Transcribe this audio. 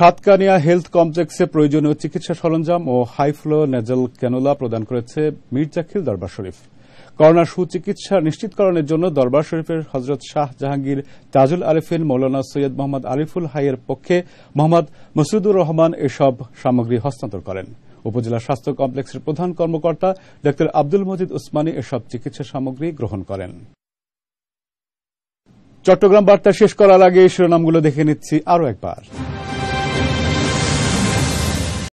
Satkania health কমপ্লেক্সে প্রয়োজনীয় চিকিৎসা সরঞ্জাম ও হাইফ্লো নেজেল ক্যানোলা প্রদান করেছে মির্জাখিল দরবার শরীফ করোনা সুচিকিৎসা নিশ্চিতকরণের জন্য দরবার শরীফের হজরত শাহ জাহাঙ্গীর তাজুল আরিফিন মৌলানা সৈয়দ মোহাম্মদ আরিফুল হাইয়ের পক্ষে মোহাম্মদ মসুদুর রহমান এসব সামগ্রী হস্তান্তর করেন উপজেলা স্বাস্থ্য কমপ্লেক্সের প্রধান কর্মকর্তা ডা আব্দুল মজিদ উসমানী এসব চিকিৎসা সামগ্রী গ্রহণ করেন চট্টগ্রাম বার্তা শেষ করার আগে শিরোনামগুলো দেখে নিচ্ছি আরও একবার